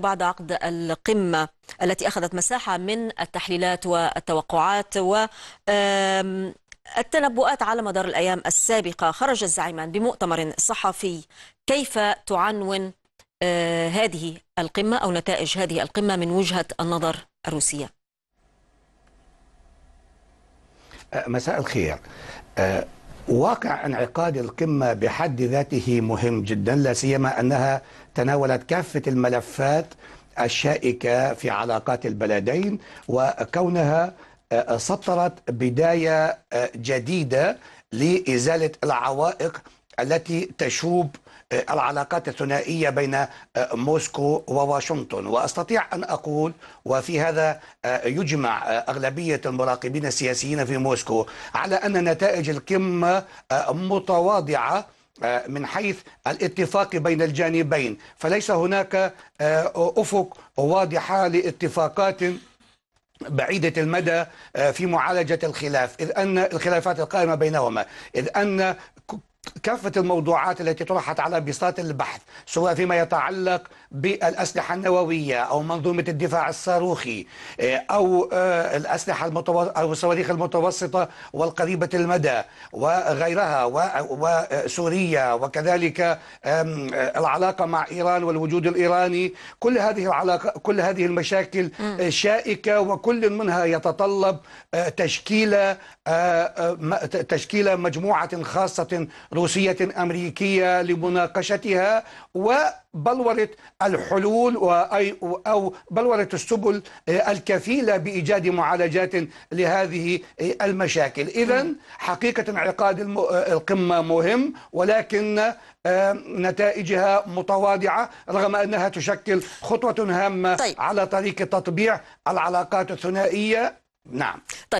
بعد عقد القمة التي أخذت مساحة من التحليلات والتوقعات و التنبؤات على مدار الأيام السابقة خرج الزعيمان بمؤتمر صحفي كيف تعنون آه، هذه القمة أو نتائج هذه القمة من وجهة النظر الروسية آه، مساء الخير آه، واقع انعقاد القمه بحد ذاته مهم جدا لا سيما انها تناولت كافه الملفات الشائكه في علاقات البلدين وكونها آه، سطرت بدايه آه، جديده لازاله العوائق التي تشوب آه، العلاقات الثنائيه بين آه، موسكو وواشنطن واستطيع ان اقول وفي هذا آه، يجمع اغلبيه المراقبين السياسيين في موسكو على ان نتائج القمه متواضعه من حيث الاتفاق بين الجانبين فليس هناك افق واضحه لاتفاقات بعيدة المدى في معالجة الخلاف إذ أن الخلافات القائمة بينهما إذ أن كافة الموضوعات التي طرحت على بساط البحث سواء فيما يتعلق بالأسلحة النووية أو منظومة الدفاع الصاروخي آه، أو آه، الأسلحة أو الصواريخ المتوسطة والقريبة المدى وغيرها وسوريا وكذلك آه، العلاقة مع إيران والوجود الإيراني كل هذه العلاقة كل هذه المشاكل شائكة وكل منها يتطلب تشكيل تشكيل مجموعة خاصة روسية أمريكية لمناقشتها وبلورة الحلول أو بلورة السبل آه، الكفيلة بإيجاد معالجات لهذه آه، المشاكل إذا حقيقة انعقاد آه، القمة مهم ولكن نتائجها متواضعة رغم أنها تشكل خطوة هامة طيب. على طريق تطبيع العلاقات الثنائية نعم طيب.